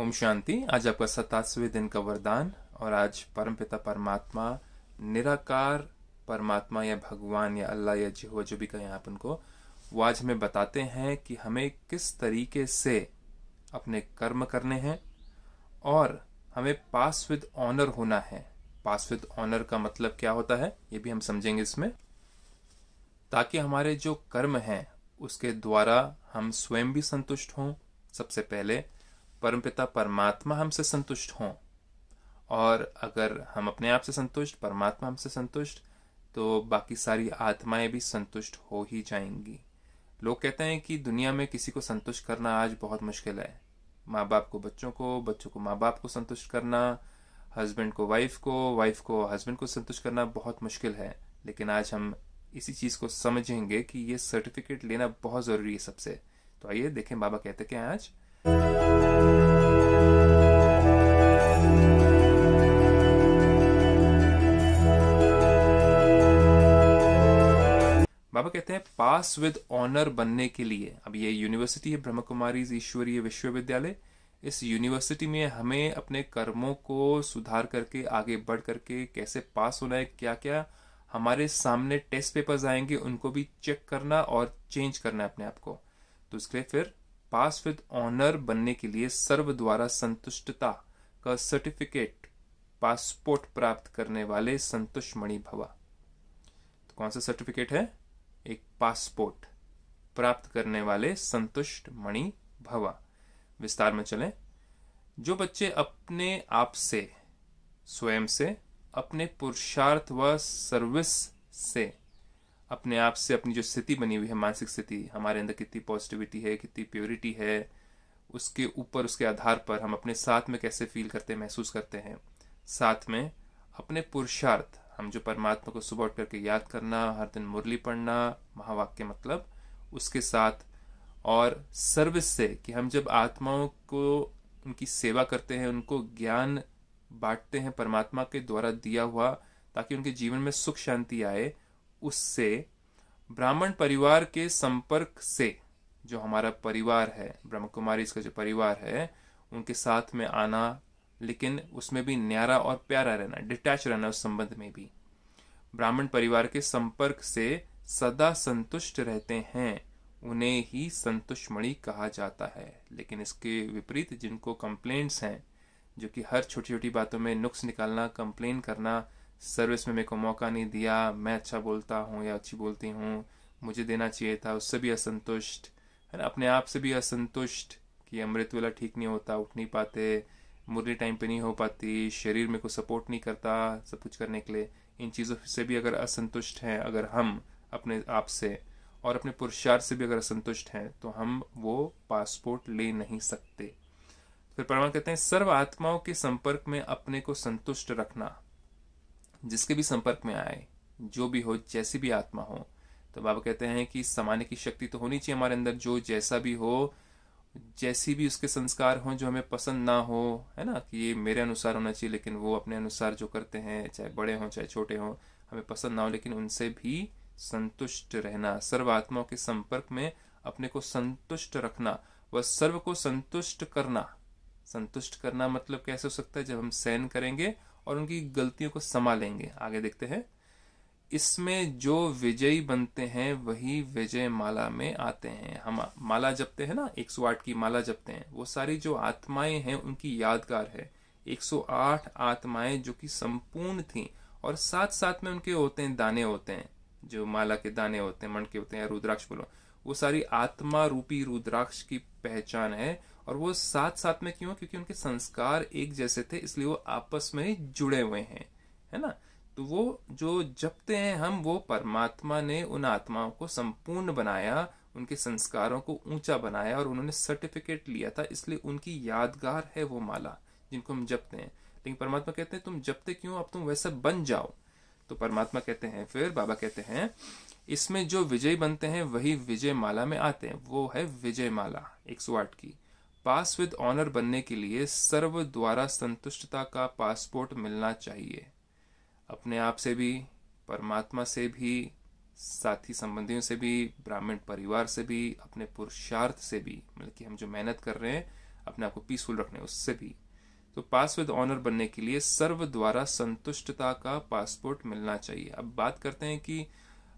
ओम शांति आज आपका सतासवें दिन का वरदान और आज परमपिता परमात्मा निराकार परमात्मा या भगवान या अल्लाह या जिहो जो भी कहें आप उनको वो आज हमें बताते हैं कि हमें किस तरीके से अपने कर्म करने हैं और हमें पास विद ऑनर होना है पास विद ऑनर का मतलब क्या होता है ये भी हम समझेंगे इसमें ताकि हमारे जो कर्म हैं उसके द्वारा हम स्वयं भी संतुष्ट हों सबसे पहले परमपिता परमात्मा हमसे संतुष्ट हों और अगर हम अपने आप से संतुष्ट परमात्मा हमसे संतुष्ट तो बाकी सारी आत्माएं भी संतुष्ट हो ही जाएंगी लोग कहते हैं कि दुनिया में किसी को संतुष्ट करना आज बहुत मुश्किल है माँ बाप को बच्चों को बच्चों को माँ बाप को संतुष्ट करना हस्बैंड को वाइफ को वाइफ को हस्बैंड को संतुष्ट करना बहुत मुश्किल है लेकिन आज हम इसी चीज़ को समझेंगे कि ये सर्टिफिकेट लेना बहुत ज़रूरी है सबसे तो आइए देखें बाबा कहते क्या आज बाबा कहते हैं पास विद ऑनर बनने के लिए अब ये यूनिवर्सिटी है ब्रह्म कुमारी ईश्वरीय विश्वविद्यालय इस यूनिवर्सिटी में हमें अपने कर्मों को सुधार करके आगे बढ़ करके कैसे पास होना है क्या क्या हमारे सामने टेस्ट पेपर्स आएंगे उनको भी चेक करना और चेंज करना है अपने आप को तो इसके लिए फिर पास विद ऑनर बनने के लिए सर्व द्वारा संतुष्टता का सर्टिफिकेट पासपोर्ट प्राप्त करने वाले संतुष्ट मणि भवा तो कौन सा सर्टिफिकेट है एक पासपोर्ट प्राप्त करने वाले संतुष्ट मणि भवा विस्तार में चलें जो बच्चे अपने आप से स्वयं से अपने पुरुषार्थ व सर्विस से अपने आप से अपनी जो स्थिति बनी हुई है मानसिक स्थिति हमारे अंदर कितनी पॉजिटिविटी है कितनी प्योरिटी है उसके ऊपर उसके आधार पर हम अपने साथ में कैसे फील करते महसूस करते हैं साथ में अपने पुरुषार्थ हम जो परमात्मा को सुबह उठ करके याद करना हर दिन मुरली पढ़ना महावाक्य मतलब उसके साथ और सर्विस से कि हम जब आत्माओं को उनकी सेवा करते हैं उनको ज्ञान बांटते हैं परमात्मा के द्वारा दिया हुआ ताकि उनके जीवन में सुख शांति आए उससे ब्राह्मण परिवार के संपर्क से जो हमारा परिवार है ब्रह्म कुमारी इसका जो परिवार है उनके साथ में आना लेकिन उसमें भी न्यारा और प्यारा रहना डिटैच रहना उस संबंध में भी ब्राह्मण परिवार के संपर्क से सदा संतुष्ट रहते हैं उन्हें ही संतुष्टमणि कहा जाता है लेकिन इसके विपरीत जिनको कंप्लेंट्स हैं जो कि हर छोटी छोटी बातों में नुक्स निकालना कंप्लेन करना सर्विस में मेरे को मौका नहीं दिया मैं अच्छा बोलता हूँ या अच्छी बोलती हूँ मुझे देना चाहिए था उससे भी असंतुष्ट है ना अपने आप से भी असंतुष्ट कि अमृत वेला ठीक नहीं होता उठ नहीं पाते मुरली टाइम पे नहीं हो पाती शरीर मेरे को सपोर्ट नहीं करता सब कुछ करने के लिए इन चीज़ों से भी अगर असंतुष्ट हैं अगर हम अपने आप से और अपने पुरुषार्थ से भी अगर असंतुष्ट हैं तो हम वो पासपोर्ट ले नहीं सकते फिर परमा कहते हैं सर्व आत्माओं के संपर्क में अपने को संतुष्ट रखना जिसके भी संपर्क में आए जो भी हो जैसी भी आत्मा हो तो बाबा कहते हैं कि सामान्य की शक्ति तो होनी चाहिए हमारे अंदर जो जैसा भी हो जैसी भी उसके संस्कार हों जो हमें पसंद ना हो है ना कि ये मेरे अनुसार होना चाहिए लेकिन वो अपने अनुसार जो करते हैं चाहे बड़े हों चाहे छोटे हों हमें पसंद ना हो लेकिन उनसे भी संतुष्ट रहना सर्व आत्माओं के संपर्क में अपने को संतुष्ट रखना व सर्व को संतुष्ट करना संतुष्ट करना मतलब कैसे हो सकता है जब हम सहन करेंगे और उनकी गलतियों को संभालेंगे आगे देखते हैं इसमें जो विजयी बनते हैं वही विजय माला में आते हैं हम माला जपते हैं ना 108 की माला जपते हैं वो सारी जो आत्माएं हैं उनकी यादगार है 108 आत्माएं जो कि संपूर्ण थी और साथ साथ में उनके होते हैं दाने होते हैं जो माला के दाने होते हैं मण के होते हैं रुद्राक्ष बोलो वो सारी आत्मा रूपी रुद्राक्ष की पहचान है और वो साथ साथ में क्यों क्योंकि उनके संस्कार एक जैसे थे इसलिए वो आपस में जुड़े हुए हैं है ना तो वो जो जपते हैं हम वो परमात्मा ने उन आत्माओं को संपूर्ण बनाया उनके संस्कारों को ऊंचा बनाया और उन्होंने सर्टिफिकेट लिया था इसलिए उनकी यादगार है वो माला जिनको हम जपते हैं लेकिन परमात्मा कहते हैं तुम जपते क्यों अब तुम वैसे बन जाओ तो परमात्मा कहते हैं फिर बाबा कहते हैं इसमें जो विजय बनते हैं वही विजय माला में आते हैं वो है विजय माला एक सौ आठ की पास विद ऑनर बनने के लिए सर्व द्वारा संतुष्टता का पासपोर्ट मिलना चाहिए अपने आप से भी परमात्मा से भी साथी संबंधियों से भी ब्राह्मण परिवार से भी अपने पुरुषार्थ से भी मतलब कि हम जो मेहनत कर रहे हैं अपने आप को पीसफुल रखने उससे भी तो पास विद ऑनर बनने के लिए सर्व द्वारा संतुष्टता का पासपोर्ट मिलना चाहिए अब बात करते हैं कि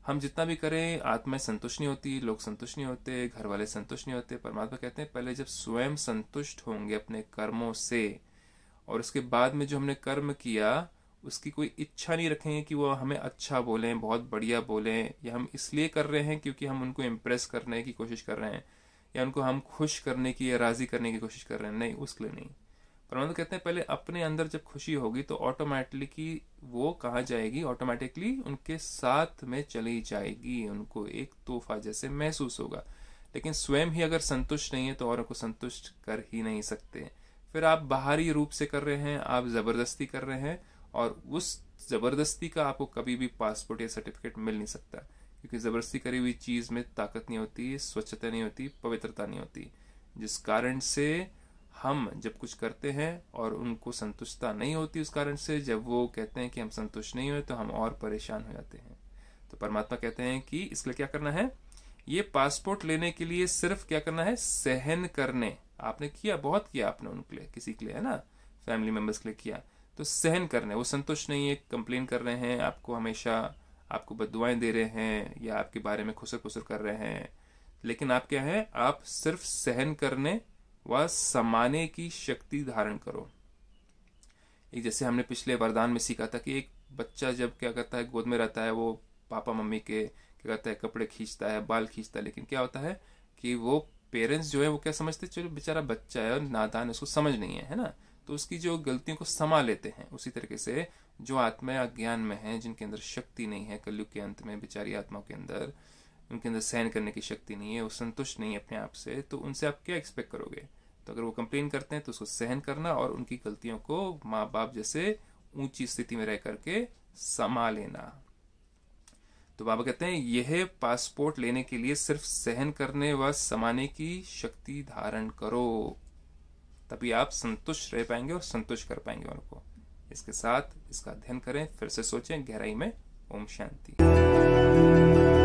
हम जितना भी करें आत्माएं संतुष्ट नहीं होती लोग संतुष्ट नहीं होते घर वाले संतुष्ट नहीं होते परमात्मा कहते हैं पहले जब स्वयं संतुष्ट होंगे अपने कर्मों से और उसके बाद में जो हमने कर्म किया उसकी कोई इच्छा नहीं रखेंगे कि वो हमें अच्छा बोलें बहुत बढ़िया बोलें या हम इसलिए कर रहे हैं क्योंकि हम उनको इम्प्रेस करने की कोशिश कर रहे हैं या उनको हम खुश करने की या राज़ी करने की कोशिश कर रहे हैं नहीं उसके लिए नहीं परमानंद कहते हैं पहले अपने अंदर जब खुशी होगी तो ऑटोमेटिकली वो कहा जाएगी ऑटोमेटिकली उनके साथ में चली जाएगी उनको एक तोहफा जैसे महसूस होगा लेकिन स्वयं ही अगर संतुष्ट नहीं है तो औरों को संतुष्ट कर ही नहीं सकते फिर आप बाहरी रूप से कर रहे हैं आप ज़बरदस्ती कर रहे हैं और उस ज़बरदस्ती का आपको कभी भी पासपोर्ट या सर्टिफिकेट मिल नहीं सकता क्योंकि ज़बरदस्ती करी हुई चीज़ में ताकत नहीं होती स्वच्छता नहीं होती पवित्रता नहीं होती जिस कारण से हम जब कुछ करते हैं और उनको संतुष्टता नहीं होती उस कारण से जब वो कहते हैं कि हम संतुष्ट नहीं हुए तो हम और परेशान हो जाते हैं तो परमात्मा कहते हैं कि इसके लिए क्या करना है ये पासपोर्ट लेने के लिए सिर्फ क्या करना है सहन करने आपने किया बहुत किया आपने उनके लिए किसी के लिए है ना फैमिली मेंबर्स के लिए किया तो सहन करने वो संतुष्ट नहीं है कंप्लेन कर रहे हैं आपको हमेशा आपको बदुआएं दे रहे हैं या आपके बारे में खुसर खुसर कर रहे हैं लेकिन आप क्या है आप सिर्फ सहन करने व समाने की शक्ति धारण करो एक जैसे हमने पिछले वरदान में सीखा था कि एक बच्चा जब क्या करता है गोद में रहता है वो पापा मम्मी के क्या करता है कपड़े खींचता है बाल खींचता है लेकिन क्या होता है कि वो पेरेंट्स जो है वो क्या समझते चलो बेचारा बच्चा है और नादान उसको समझ नहीं है है ना तो उसकी जो गलतियों को समा लेते हैं उसी तरीके से जो आत्माएं अज्ञान में हैं जिनके अंदर शक्ति नहीं है कलयुग के अंत में बेचारी आत्माओं के अंदर उनके अंदर सहन करने की शक्ति नहीं है वो संतुष्ट नहीं है अपने आप से तो उनसे आप क्या एक्सपेक्ट करोगे तो अगर वो कंप्लेन करते हैं तो उसको सहन करना और उनकी गलतियों को माँ बाप जैसे ऊंची स्थिति में रह करके समा लेना तो बाबा कहते हैं यह पासपोर्ट लेने के लिए सिर्फ सहन करने व समाने की शक्ति धारण करो तभी आप संतुष्ट रह पाएंगे और संतुष्ट कर पाएंगे उनको इसके साथ इसका अध्ययन करें फिर से सोचें गहराई में ओम शांति